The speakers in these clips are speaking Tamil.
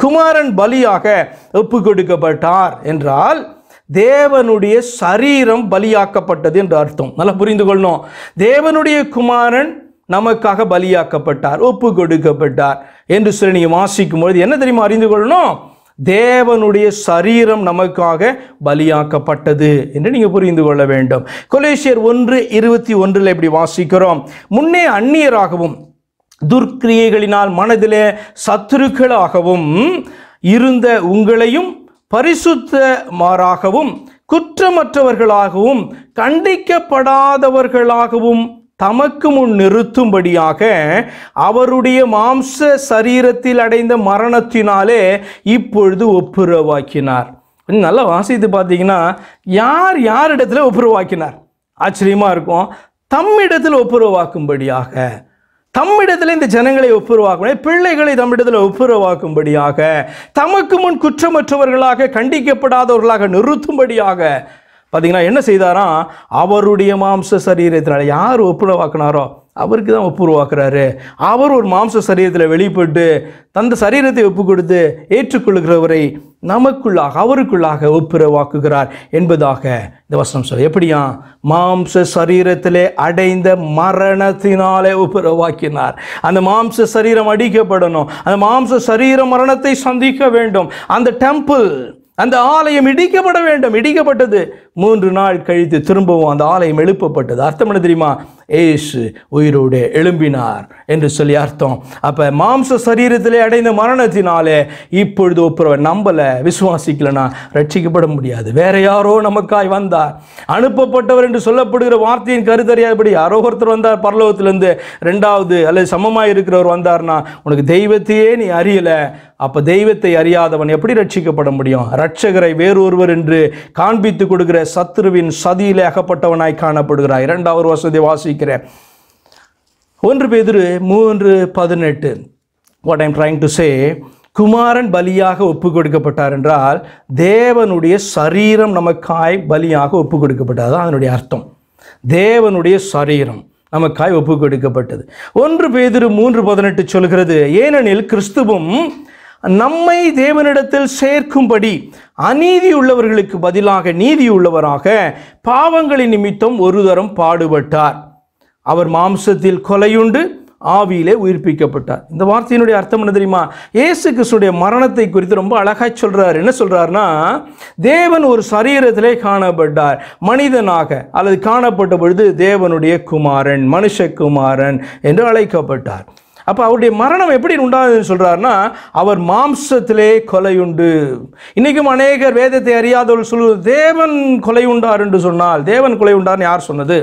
குமாரன் பலியாக ஒப்பு கொடுக்கப்பட்டார் என்றால் தேவனுடைய சரீரம் பலியாக்கப்பட்டது என்று அர்த்தம் நல்லா புரிந்து கொள்ளணும் தேவனுடைய குமாரன் நமக்காக பலியாக்கப்பட்டார் ஒப்பு கொடுக்கப்பட்டார் என்று சொல்லி நீங்கள் வாசிக்கும் பொழுது என்ன தெரியுமா அறிந்து கொள்ளணும் தேவனுடைய சரீரம் நமக்காக பலியாக்கப்பட்டது என்று நீங்கள் புரிந்து கொள்ள வேண்டும் கொலேசியர் ஒன்று இருபத்தி ஒன்றில் இப்படி வாசிக்கிறோம் முன்னே அந்நியராகவும் துர்க்கிரியைகளினால் மனதிலே சத்துருக்களாகவும் இருந்த உங்களையும் பரிசுத்த மாறாகவும் குற்றமற்றவர்களாகவும் கண்டிக்கப்படாதவர்களாகவும் தமக்கு முன் நிறுத்தும்படியாக அவருடைய மாம்ச சரீரத்தில் அடைந்த மரணத்தினாலே இப்பொழுது ஒப்புரவாக்கினார் நல்லா வாசித்து பார்த்தீங்கன்னா யார் யாரிடத்தில் ஒப்புரவாக்கினார் ஆச்சரியமாக இருக்கும் தம்மிடத்தில் ஒப்புரவாக்கும்படியாக தம்மிடத்தில் இந்த ஜனங்களை ஒப்புரவாக்கும் பிள்ளைகளை தம்மிடத்தில் ஒப்புரவாக்கும்படியாக தமக்கு முன் குற்றமற்றவர்களாக கண்டிக்கப்படாதவர்களாக நிறுத்தும்படியாக பார்த்தீங்கன்னா என்ன செய்தாராம் அவருடைய மாம்ச சரீரத்தினால் யார் ஒப்புரவாக்குனாரோ அவருக்கு தான் ஒப்பு உருவாக்குறாரு அவர் ஒரு மாம்ச சரீரத்தில் வெளிப்பட்டு தந்த சரீரத்தை ஒப்பு கொடுத்து ஏற்றுக்கொள்கிறவரை நமக்குள்ளாக அவருக்குள்ளாக ஒப்புரவாக்குகிறார் என்பதாக இந்த வசனம் சொல்ல எப்படியா மாம்ச சரீரத்திலே அடைந்த மரணத்தினாலே ஒப்புரவாக்கினார் அந்த மாம்ச சரீரம் அடிக்கப்படணும் அந்த மாம்ச சரீர மரணத்தை சந்திக்க வேண்டும் அந்த டெம்பிள் அந்த ஆலயம் இடிக்கப்பட வேண்டும் இடிக்கப்பட்டது மூன்று நாள் கழித்து திரும்பவும் அந்த ஆலயம் எழுப்பப்பட்டது அர்த்தம் என்ன தெரியுமா ஏசு உயிரோடு எழும்பினார் என்று சொல்லி அர்த்தம் அப்போ மாம்ச சரீரத்திலே அடைந்த மரணத்தினாலே இப்பொழுது ஒப்புறவை நம்பலை விசுவாசிக்கலனா ரட்சிக்கப்பட முடியாது வேற யாரோ நமக்காய் வந்தார் அனுப்பப்பட்டவர் என்று சொல்லப்படுகிற வார்த்தையின் கருத்தறியாதபடி யாரோ ஒருத்தர் வந்தார் பரலோகத்திலிருந்து ரெண்டாவது அல்லது சமமாக இருக்கிறவர் வந்தார்னா உனக்கு தெய்வத்தையே நீ அறியலை அப்போ தெய்வத்தை அறியாதவன் எப்படி ரட்சிக்கப்பட முடியும் ரட்சகரை வேறொருவர் என்று காண்பித்து கொடுக்கிற சத்ருவின் சதியிலே அகப்பட்டவனாய் காணப்படுகிறார் இரண்டாவது வசதி வாசிக்க வாசிக்கிறேன் ஒன்று பேதிரு மூன்று பதினெட்டு what I'm trying to say Kumaran பலியாக ஒப்பு கொடுக்கப்பட்டார் என்றால் தேவனுடைய சரீரம் நமக்காய் பலியாக ஒப்பு கொடுக்கப்பட்டது அதனுடைய அர்த்தம் தேவனுடைய சரீரம் நமக்காய் ஒப்பு கொடுக்கப்பட்டது ஒன்று பேதிரு மூன்று பதினெட்டு சொல்கிறது ஏனெனில் கிறிஸ்துவும் நம்மை தேவனிடத்தில் சேர்க்கும்படி அநீதி உள்ளவர்களுக்கு பதிலாக நீதி உள்ளவராக பாவங்களின் நிமித்தம் ஒரு தரம் பாடுபட்டார் அவர் மாம்சத்தில் கொலையுண்டு ஆவியிலே உயிர்ப்பிக்கப்பட்டார் இந்த வார்த்தையினுடைய அர்த்தம் என்ன தெரியுமா ஏசு கிறிஸ்துடைய மரணத்தை குறித்து ரொம்ப அழகாக சொல்கிறார் என்ன சொல்கிறாருன்னா தேவன் ஒரு சரீரத்திலே காணப்பட்டார் மனிதனாக அல்லது காணப்பட்ட பொழுது தேவனுடைய குமாரன் மனுஷகுமாரன் என்று அழைக்கப்பட்டார் அப்போ அவருடைய மரணம் எப்படி உண்டாதுன்னு சொல்கிறாருன்னா அவர் மாம்சத்திலே கொலையுண்டு இன்றைக்கும் அநேகர் வேதத்தை அறியாதவர்கள் சொல்வது தேவன் கொலை உண்டார் என்று சொன்னால் தேவன் கொலை உண்டார்னு யார் சொன்னது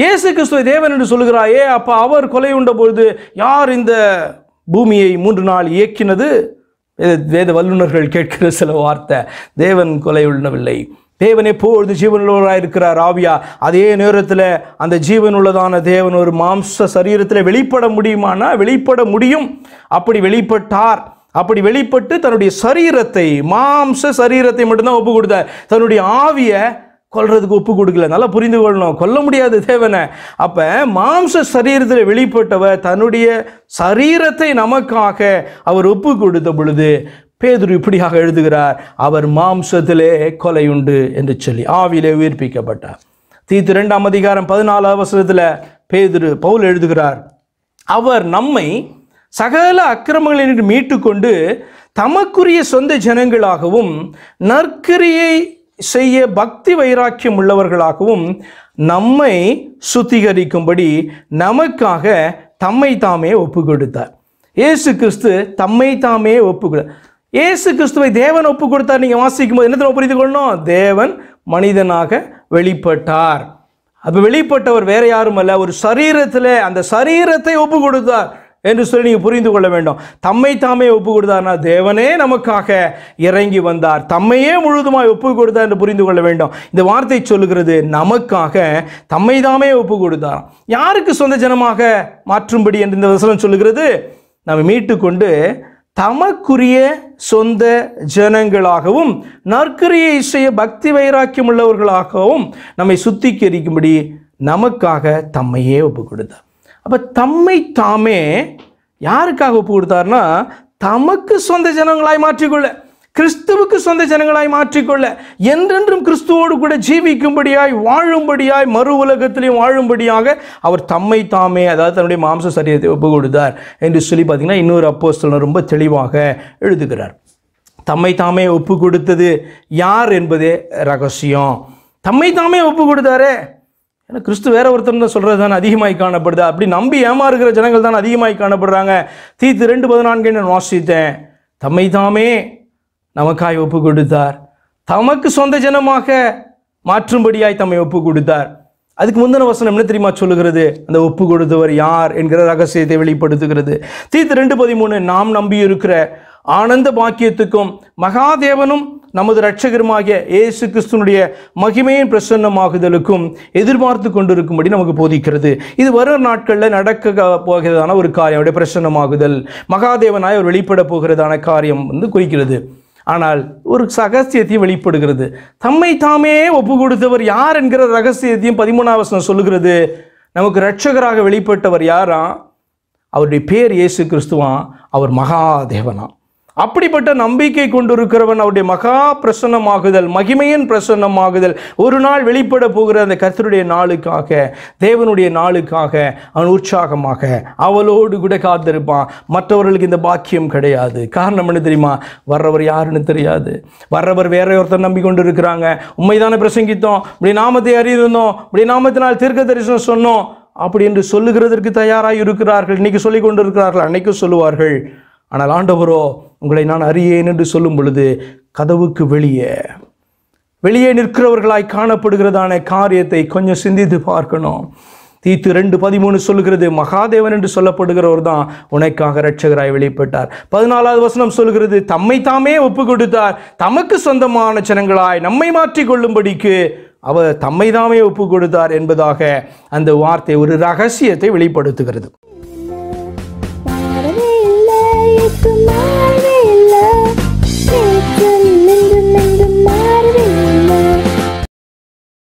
இயேசு கிறிஸ்துவை தேவன் என்று சொல்கிறாயே அப்போ அவர் கொலை உண்ட பொழுது யார் இந்த பூமியை மூன்று நாள் இயக்கினது வேத வல்லுநர்கள் கேட்கிற சில வார்த்தை தேவன் கொலை உண்ணவில்லை தேவன் எப்பொழுது ஜீவனுள்ளவராக இருக்கிறார் ஆவியா அதே நேரத்தில் அந்த ஜீவனுள்ளதான தேவன் ஒரு மாம்ச சரீரத்தில் வெளிப்பட முடியுமானா வெளிப்பட முடியும் அப்படி வெளிப்பட்டார் அப்படி வெளிப்பட்டு தன்னுடைய சரீரத்தை மாம்ச சரீரத்தை மட்டும்தான் ஒப்பு கொடுத்தார் தன்னுடைய ஆவியை கொல்றதுக்கு ஒப்பு கொடுக்கல நல்லா புரிந்து கொள்ளணும் கொல்ல முடியாது தேவனை அப்போ மாம்ச சரீரத்தில் வெளிப்பட்டவர் தன்னுடைய சரீரத்தை நமக்காக அவர் ஒப்பு கொடுத்த பொழுது பேதுரு இப்படியாக எழுதுகிறார் அவர் மாம்சத்திலே கொலை உண்டு என்று சொல்லி ஆவிலே உயிர்ப்பிக்கப்பட்டார் தீத்து ரெண்டாம் அதிகாரம் பதினாலு அவசரத்தில் பேதுரு பவுல் எழுதுகிறார் அவர் நம்மை சகல அக்கிரமங்களின் மீட்டு கொண்டு தமக்குரிய சொந்த ஜனங்களாகவும் நற்கரியை செய்ய பக்தி வைராக்கியம் உள்ளவர்களாகவும் நம்மை சுத்திகரிக்கும்படி நமக்காக தம்மை தாமே ஒப்பு கொடுத்தார் ஏசு கிறிஸ்து தம்மை தாமே ஒப்பு ஏசு கிறிஸ்துவை தேவன் ஒப்பு கொடுத்தார் நீங்கள் வாசிக்கும் போது என்ன புரிந்து கொள்ளணும் தேவன் மனிதனாக வெளிப்பட்டார் அப்போ வெளிப்பட்டவர் வேற யாரும் அல்ல ஒரு சரீரத்தில் அந்த சரீரத்தை ஒப்பு கொடுத்தார் என்று சொல்லி நீங்கள் புரிந்து கொள்ள வேண்டும் தம்மை தாமே ஒப்பு கொடுத்தார்னா தேவனே நமக்காக இறங்கி வந்தார் தம்மையே முழுதுமாய் ஒப்பு கொடுத்தார் என்று புரிந்து கொள்ள வேண்டும் இந்த வார்த்தை சொல்லுகிறது நமக்காக தம்மை தாமே ஒப்பு கொடுத்தார் யாருக்கு சொந்த ஜனமாக மாற்றும்படி என்று இந்த வசனம் சொல்லுகிறது நம்ம மீட்டுக்கொண்டு தமக்குரிய சொந்த ஜனங்களாகவும் நற்கரியை செய்ய பக்தி வைராக்கியம் உள்ளவர்களாகவும் நம்மை சுத்திகரிக்கும்படி நமக்காக தம்மையே ஒப்பு கொடுத்தார் அப்போ தம்மை தாமே யாருக்காக ஒப்பு கொடுத்தாருன்னா தமக்கு சொந்த ஜனங்களாய் மாற்றிக்கொள்ள கிறிஸ்துவுக்கு சொந்த ஜனங்களாய் மாற்றிக்கொள்ள என்றென்றும் கிறிஸ்துவோடு கூட ஜீவிக்கும்படியாய் வாழும்படியாய் மறு உலகத்திலையும் வாழும்படியாக அவர் தம்மை தாமே அதாவது தன்னுடைய மாம்ச சரீரத்தை ஒப்பு கொடுத்தார் என்று சொல்லி பார்த்தீங்கன்னா இன்னொரு அப்போஸ்தலன் ரொம்ப தெளிவாக எழுதுகிறார் தம்மை தாமே ஒப்பு கொடுத்தது யார் என்பதே ரகசியம் தம்மை தாமே ஒப்பு கொடுத்தாரே ஏன்னா கிறிஸ்து வேற ஒருத்தர் தான் சொல்கிறது தான் அதிகமாய் காணப்படுது அப்படி நம்பி ஏமாறுகிற ஜனங்கள் தான் அதிகமாய் காணப்படுறாங்க தீத்து ரெண்டு பதினான்கு நான் வாசித்தேன் தம்மை தாமே நமக்காய் ஒப்பு கொடுத்தார் தமக்கு சொந்த ஜனமாக மாற்றும்படியாய் தம்மை ஒப்பு கொடுத்தார் அதுக்கு முந்தின வசனம் என்ன தெரியுமா சொல்லுகிறது அந்த ஒப்பு கொடுத்தவர் யார் என்கிற ரகசியத்தை வெளிப்படுத்துகிறது தீத்து ரெண்டு பதிமூணு நாம் நம்பி இருக்கிற ஆனந்த பாக்கியத்துக்கும் மகாதேவனும் நமது ரட்சகருமாகிய இயேசு கிறிஸ்துனுடைய மகிமையின் பிரசன்னமாகுதலுக்கும் எதிர்பார்த்து கொண்டிருக்கும்படி நமக்கு போதிக்கிறது இது வரும் நாட்களில் நடக்க போகிறதான ஒரு காரியம் அவருடைய பிரசன்னமாகுதல் மகாதேவனாய் அவர் வெளிப்பட போகிறதான காரியம் வந்து குறிக்கிறது ஆனால் ஒரு ரகசியத்தையும் வெளிப்படுகிறது தம்மை தாமே ஒப்பு கொடுத்தவர் யார் என்கிற ரகசியத்தையும் பதிமூணாவசனம் சொல்லுகிறது நமக்கு ரட்சகராக வெளிப்பட்டவர் யாரா அவருடைய பேர் இயேசு கிறிஸ்துவான் அவர் மகாதேவனா அப்படிப்பட்ட நம்பிக்கை கொண்டிருக்கிறவன் அவருடைய மகா பிரசன்னமாகுதல் மகிமையின் பிரசன்னமாகுதல் ஒரு நாள் வெளிப்பட போகிற அந்த கர்த்தருடைய நாளுக்காக தேவனுடைய நாளுக்காக அவன் உற்சாகமாக அவளோடு கூட காத்திருப்பான் மற்றவர்களுக்கு இந்த பாக்கியம் கிடையாது காரணம் என்ன தெரியுமா வர்றவர் யாருன்னு தெரியாது வர்றவர் வேற ஒருத்தர் நம்பி கொண்டு இருக்கிறாங்க உண்மைதானே பிரசங்கித்தோம் இப்படி நாமத்தை அறியிருந்தோம் இப்படி நாமத்தினால் தீர்க்க தரிசனம் சொன்னோம் அப்படி என்று சொல்லுகிறதற்கு தயாராக இருக்கிறார்கள் இன்னைக்கு சொல்லிக் கொண்டிருக்கிறார்கள் அன்னைக்கும் சொல்லுவார்கள் ஆனால் ஆண்டவரோ உங்களை நான் அறியேன் என்று சொல்லும் பொழுது கதவுக்கு வெளியே வெளியே நிற்கிறவர்களாய் காணப்படுகிறதான காரியத்தை கொஞ்சம் சிந்தித்து பார்க்கணும் தீத்து ரெண்டு பதிமூணு சொல்லுகிறது மகாதேவன் என்று சொல்லப்படுகிறவர் தான் உனக்காக ரட்சகராய் வெளிப்பட்டார் பதினாலாவது வசனம் சொல்கிறது தம்மை தாமே ஒப்பு கொடுத்தார் தமக்கு சொந்தமான ஜனங்களாய் நம்மை மாற்றி கொள்ளும்படிக்கு அவர் தம்மை தாமே ஒப்பு கொடுத்தார் என்பதாக அந்த வார்த்தை ஒரு ரகசியத்தை வெளிப்படுத்துகிறது To my love.